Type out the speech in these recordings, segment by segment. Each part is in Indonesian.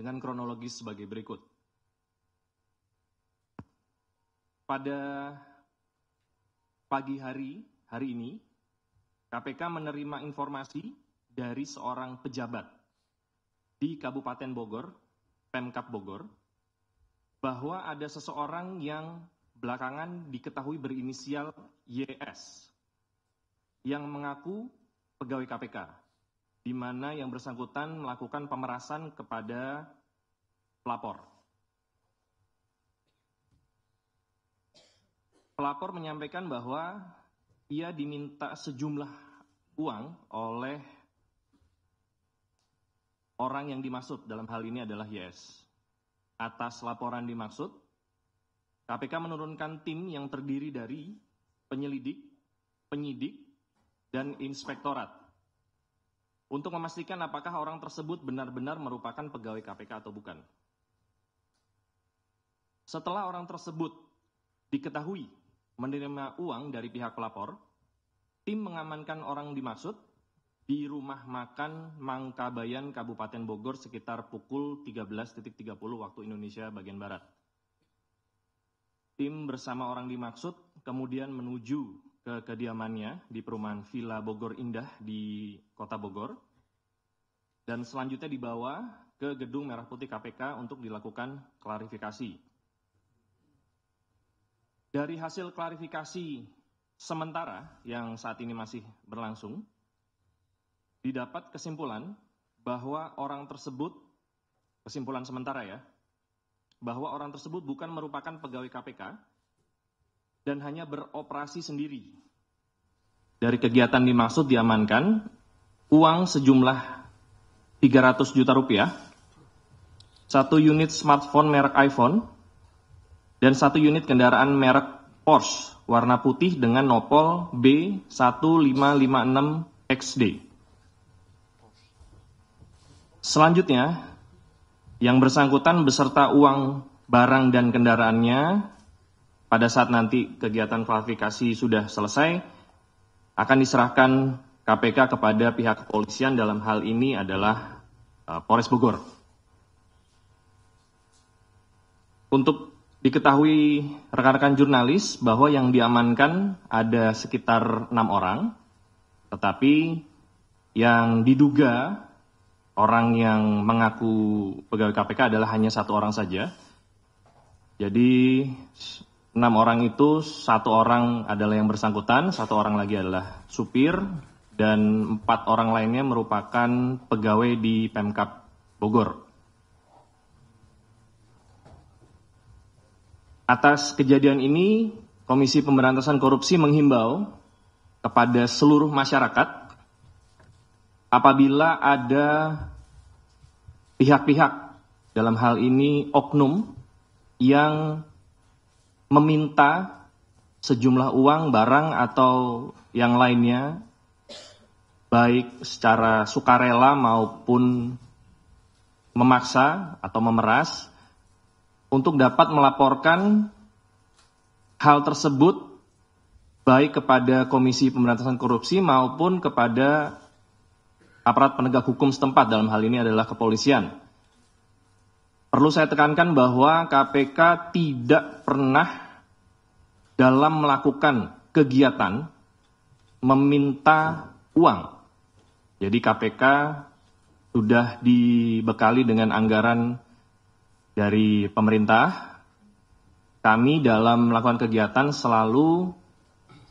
dengan kronologis sebagai berikut. Pada pagi hari hari ini, KPK menerima informasi dari seorang pejabat di Kabupaten Bogor, Pemkap Bogor, bahwa ada seseorang yang belakangan diketahui berinisial YS yang mengaku pegawai KPK di mana yang bersangkutan melakukan pemerasan kepada pelapor. Pelapor menyampaikan bahwa ia diminta sejumlah uang oleh orang yang dimaksud dalam hal ini adalah Yes. Atas laporan dimaksud, KPK menurunkan tim yang terdiri dari penyelidik, penyidik, dan inspektorat untuk memastikan apakah orang tersebut benar-benar merupakan pegawai KPK atau bukan. Setelah orang tersebut diketahui menerima uang dari pihak pelapor, tim mengamankan orang dimaksud di rumah makan Mangkabayan, Kabupaten Bogor sekitar pukul 13.30 waktu Indonesia bagian Barat. Tim bersama orang dimaksud kemudian menuju ke kediamannya di perumahan Villa Bogor Indah di Kota Bogor. Dan selanjutnya dibawa ke gedung Merah Putih KPK untuk dilakukan klarifikasi. Dari hasil klarifikasi sementara yang saat ini masih berlangsung, didapat kesimpulan bahwa orang tersebut, kesimpulan sementara ya, bahwa orang tersebut bukan merupakan pegawai KPK, dan hanya beroperasi sendiri. Dari kegiatan dimaksud diamankan uang sejumlah 300 juta rupiah, satu unit smartphone merek iPhone, dan satu unit kendaraan merek Porsche warna putih dengan nopol B1556XD. Selanjutnya, yang bersangkutan beserta uang barang dan kendaraannya pada saat nanti kegiatan klarifikasi sudah selesai, akan diserahkan KPK kepada pihak kepolisian dalam hal ini adalah eh, Polres Bogor. Untuk diketahui rekan-rekan jurnalis bahwa yang diamankan ada sekitar enam orang, tetapi yang diduga orang yang mengaku pegawai KPK adalah hanya satu orang saja. Jadi enam orang itu satu orang adalah yang bersangkutan, satu orang lagi adalah supir, dan empat orang lainnya merupakan pegawai di Pemkap Bogor. Atas kejadian ini, Komisi Pemberantasan Korupsi menghimbau kepada seluruh masyarakat apabila ada pihak-pihak dalam hal ini oknum yang meminta sejumlah uang, barang, atau yang lainnya, baik secara sukarela maupun memaksa atau memeras, untuk dapat melaporkan hal tersebut baik kepada Komisi Pemberantasan Korupsi maupun kepada aparat penegak hukum setempat dalam hal ini adalah kepolisian. Perlu saya tekankan bahwa KPK tidak pernah dalam melakukan kegiatan meminta uang. Jadi KPK sudah dibekali dengan anggaran dari pemerintah. Kami dalam melakukan kegiatan selalu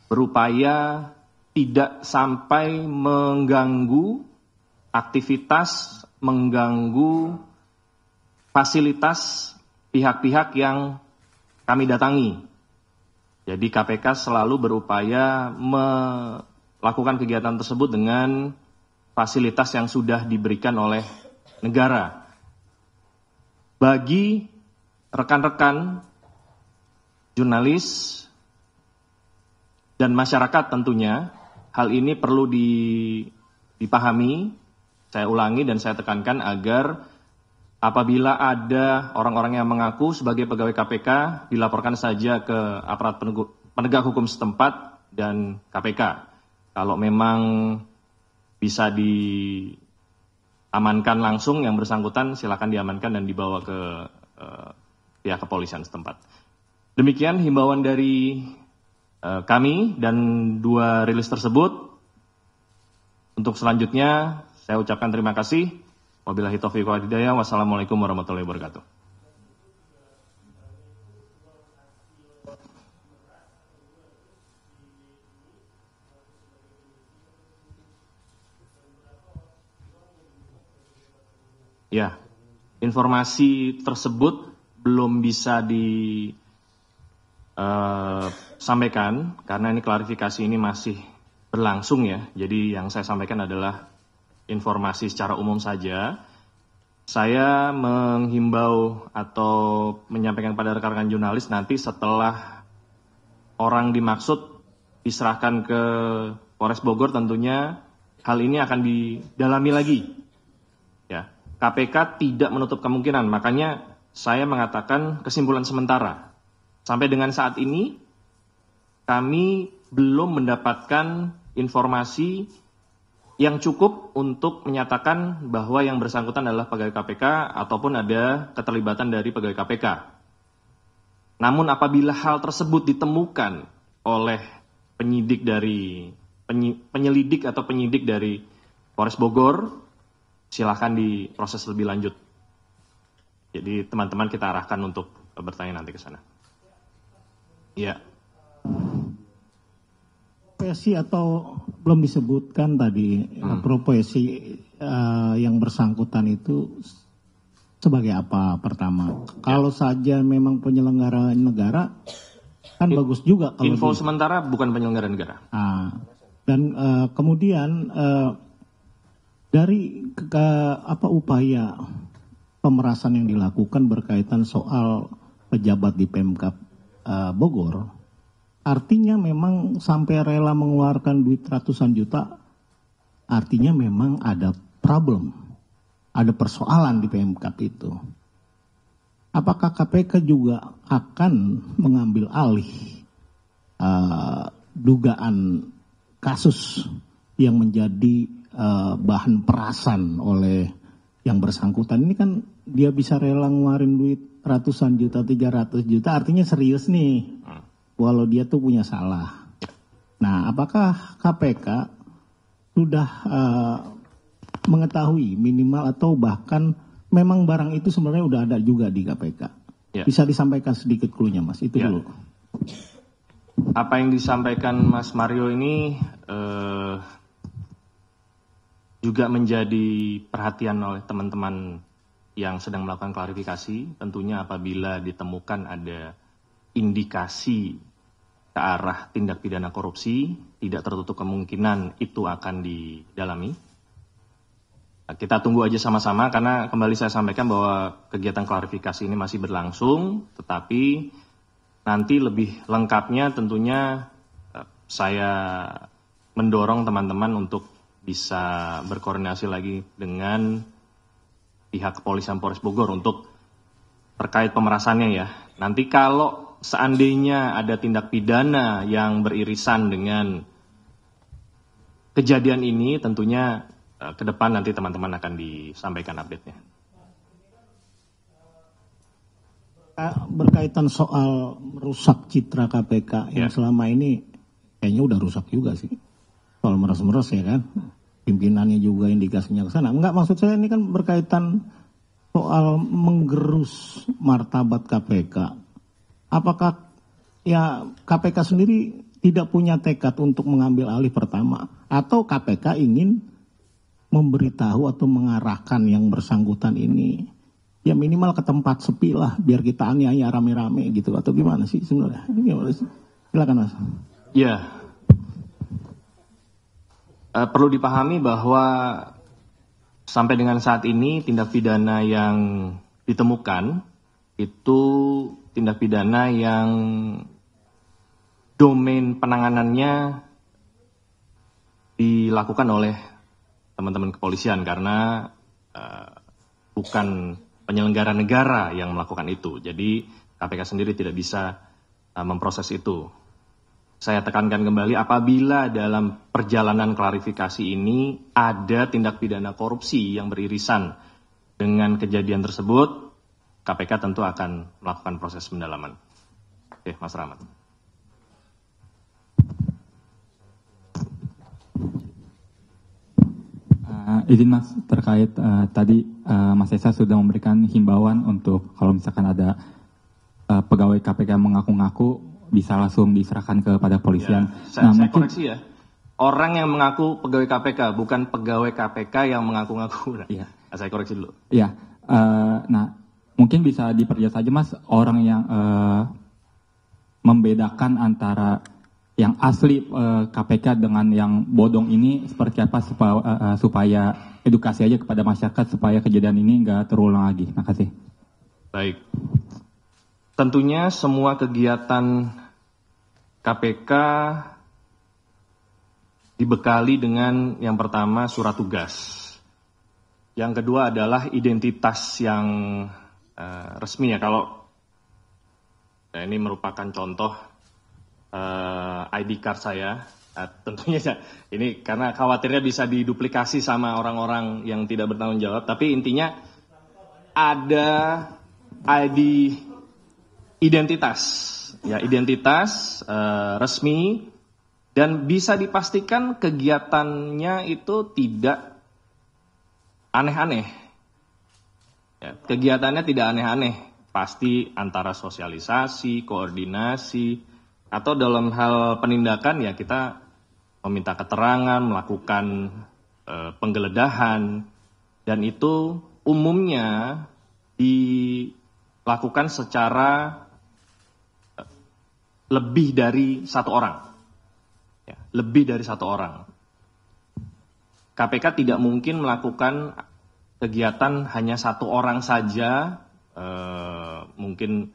berupaya tidak sampai mengganggu aktivitas, mengganggu fasilitas pihak-pihak yang kami datangi. Jadi KPK selalu berupaya melakukan kegiatan tersebut dengan fasilitas yang sudah diberikan oleh negara. Bagi rekan-rekan jurnalis dan masyarakat tentunya hal ini perlu dipahami, saya ulangi dan saya tekankan agar apabila ada orang-orang yang mengaku sebagai pegawai KPK dilaporkan saja ke aparat penegak hukum setempat dan KPK. Kalau memang bisa diamankan langsung yang bersangkutan silakan diamankan dan dibawa ke eh, pihak kepolisian setempat. Demikian himbauan dari eh, kami dan dua rilis tersebut. Untuk selanjutnya saya ucapkan terima kasih. Wabillahi taufiq wa hidayah. Wassalamualaikum warahmatullahi wabarakatuh. Ya, informasi tersebut belum bisa disampaikan eh, uh, karena ini klarifikasi ini masih berlangsung ya. Jadi yang saya sampaikan adalah informasi secara umum saja. Saya menghimbau atau menyampaikan pada rekan-rekan jurnalis nanti setelah orang dimaksud diserahkan ke Polres Bogor tentunya hal ini akan didalami lagi. Ya, KPK tidak menutup kemungkinan, makanya saya mengatakan kesimpulan sementara. Sampai dengan saat ini kami belum mendapatkan informasi yang cukup untuk menyatakan bahwa yang bersangkutan adalah pegawai KPK ataupun ada keterlibatan dari pegawai KPK. Namun apabila hal tersebut ditemukan oleh penyidik dari penyelidik atau penyidik dari Polres Bogor, silahkan diproses lebih lanjut. Jadi teman-teman kita arahkan untuk bertanya nanti ke sana. Iya. Pesi atau belum disebutkan tadi hmm. profesi uh, eh, yang bersangkutan itu sebagai apa pertama. Kalau saja memang penyelenggara negara kan In, bagus juga kalau info di, sementara bukan penyelenggara negara. Ah, dan uh, kemudian uh, dari ke, ke, apa upaya pemerasan yang dilakukan berkaitan soal pejabat di Pemkap uh, Bogor artinya memang sampai rela mengeluarkan duit ratusan juta, artinya memang ada problem, ada persoalan di PMK itu. Apakah KPK juga akan mengambil alih uh, dugaan kasus yang menjadi uh, bahan perasan oleh yang bersangkutan ini kan dia bisa rela ngeluarin duit ratusan juta, tiga ratus juta, artinya serius nih hmm walau dia tuh punya salah. Nah, apakah KPK sudah uh, mengetahui minimal atau bahkan memang barang itu sebenarnya udah ada juga di KPK? Ya. Bisa disampaikan sedikit klunya, Mas. Itu ya. dulu. Apa yang disampaikan Mas Mario ini uh, juga menjadi perhatian oleh teman-teman yang sedang melakukan klarifikasi. Tentunya apabila ditemukan ada indikasi ke arah tindak pidana korupsi, tidak tertutup kemungkinan itu akan didalami. Nah, kita tunggu aja sama-sama karena kembali saya sampaikan bahwa kegiatan klarifikasi ini masih berlangsung, tetapi nanti lebih lengkapnya tentunya eh, saya mendorong teman-teman untuk bisa berkoordinasi lagi dengan pihak kepolisian Polres Bogor untuk terkait pemerasannya ya. Nanti kalau seandainya ada tindak pidana yang beririsan dengan kejadian ini tentunya uh, ke depan nanti teman-teman akan disampaikan update-nya. Berkaitan soal rusak citra KPK yeah. yang ya. selama ini kayaknya udah rusak juga sih. Soal meres-meres ya kan. Pimpinannya juga indikasinya ke sana. Enggak maksud saya ini kan berkaitan soal menggerus martabat KPK apakah ya KPK sendiri tidak punya tekad untuk mengambil alih pertama atau KPK ingin memberitahu atau mengarahkan yang bersangkutan ini ya minimal ke tempat sepi lah biar kita aniaya rame-rame gitu atau gimana sih sebenarnya silakan mas ya uh, perlu dipahami bahwa sampai dengan saat ini tindak pidana yang ditemukan itu tindak pidana yang domain penanganannya dilakukan oleh teman-teman kepolisian karena uh, bukan penyelenggara negara yang melakukan itu. Jadi KPK sendiri tidak bisa uh, memproses itu. Saya tekankan kembali apabila dalam perjalanan klarifikasi ini ada tindak pidana korupsi yang beririsan dengan kejadian tersebut, KPK tentu akan melakukan proses pendalaman. Oke, Mas Rahmat. Uh, izin Mas terkait uh, tadi uh, Mas Esa sudah memberikan himbauan untuk kalau misalkan ada uh, pegawai KPK mengaku-ngaku bisa langsung diserahkan kepada polisian. Ya, saya, nah, saya mungkin, koreksi ya. Orang yang mengaku pegawai KPK bukan pegawai KPK yang mengaku-ngaku. Iya. Nah, Saya koreksi dulu. Ya. Uh, nah, mungkin bisa diperjelas aja mas orang yang uh, membedakan antara yang asli uh, eh, KPK dengan yang bodong ini seperti apa supaya, uh, eh, supaya edukasi aja kepada masyarakat supaya kejadian ini nggak terulang lagi. kasih. Baik. Tentunya semua kegiatan KPK dibekali dengan yang pertama surat tugas. Yang kedua adalah identitas yang uh, resmi ya, kalau nah ini merupakan contoh uh, eh, ID card saya. uh, tentunya ya, ini karena khawatirnya bisa diduplikasi sama orang-orang yang tidak bertanggung jawab. Tapi intinya ada ID identitas, ya identitas uh, resmi dan bisa dipastikan kegiatannya itu tidak aneh-aneh Ya, kegiatannya tidak aneh-aneh, pasti antara sosialisasi, koordinasi, atau dalam hal penindakan ya kita meminta keterangan, melakukan e, penggeledahan, dan itu umumnya dilakukan secara eh, lebih dari satu orang. Ya, lebih dari satu orang. KPK tidak mungkin melakukan kegiatan hanya satu orang saja eh, mungkin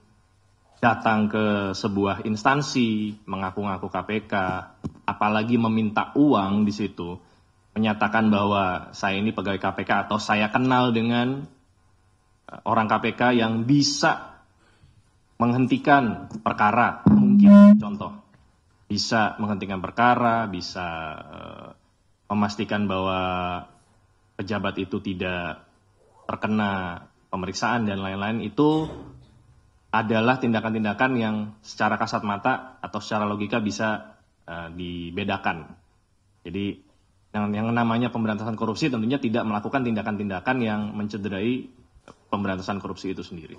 datang ke sebuah instansi mengaku-ngaku KPK, apalagi meminta uang di situ, menyatakan bahwa saya ini pegawai KPK atau saya kenal dengan eh, orang KPK yang bisa menghentikan perkara, mungkin contoh bisa menghentikan perkara, bisa eh, memastikan bahwa pejabat itu tidak terkena pemeriksaan dan lain-lain itu adalah tindakan-tindakan yang secara kasat mata atau secara logika bisa uh, dibedakan. Jadi yang, yang namanya pemberantasan korupsi tentunya tidak melakukan tindakan-tindakan yang mencederai pemberantasan korupsi itu sendiri.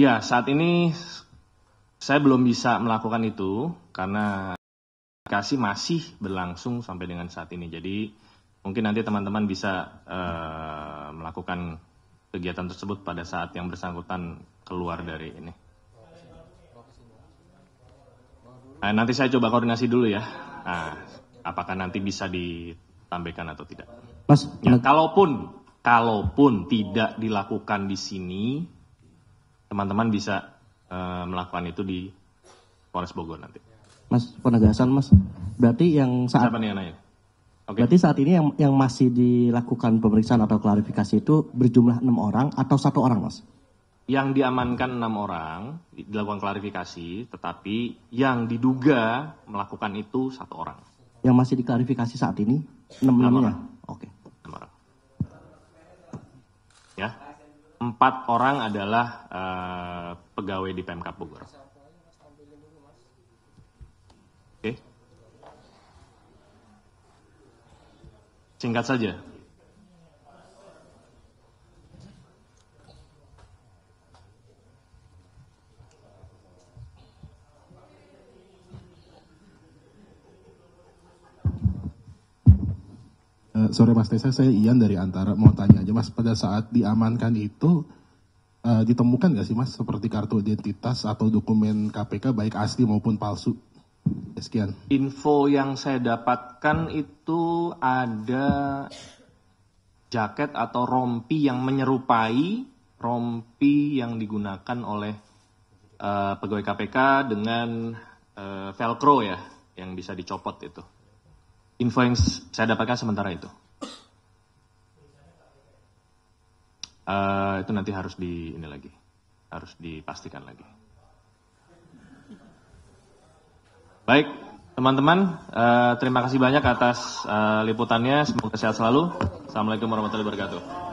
ya saat ini saya belum bisa melakukan itu karena aplikasi masih berlangsung sampai dengan saat ini. Jadi mungkin nanti teman-teman bisa uh, melakukan kegiatan tersebut pada saat yang bersangkutan keluar dari ini. Nah, nanti saya coba koordinasi dulu ya. Nah, apakah nanti bisa ditambahkan atau tidak? Mas, ya, kalaupun kalaupun tidak dilakukan di sini, teman-teman bisa uh, melakukan itu di Polres Bogor nanti. Mas, penegasan Mas. Berarti yang saat Siapa nih yang nanya? Okay. Berarti saat ini yang yang masih dilakukan pemeriksaan atau klarifikasi itu berjumlah enam orang atau satu orang, Mas? Yang diamankan enam orang dilakukan klarifikasi, tetapi yang diduga melakukan itu satu orang. Yang masih diklarifikasi saat ini enam orang. Oke. Okay. empat orang adalah uh, pegawai di Pemkap Bogor. Oke. Eh? Singkat saja. sore Mas Tesa, saya Ian dari Antara. Mau tanya aja Mas, pada saat diamankan itu uh, ditemukan nggak sih Mas seperti kartu identitas atau dokumen KPK baik asli maupun palsu? Ya, sekian. Info yang saya dapatkan itu ada jaket atau rompi yang menyerupai rompi yang digunakan oleh uh, pegawai KPK dengan uh, velcro ya yang bisa dicopot itu. Info yang saya dapatkan sementara itu. Uh, itu nanti harus di ini lagi, harus dipastikan lagi. Baik, teman-teman, uh, terima kasih banyak atas uh, liputannya. Semoga sehat selalu. Assalamualaikum warahmatullahi wabarakatuh.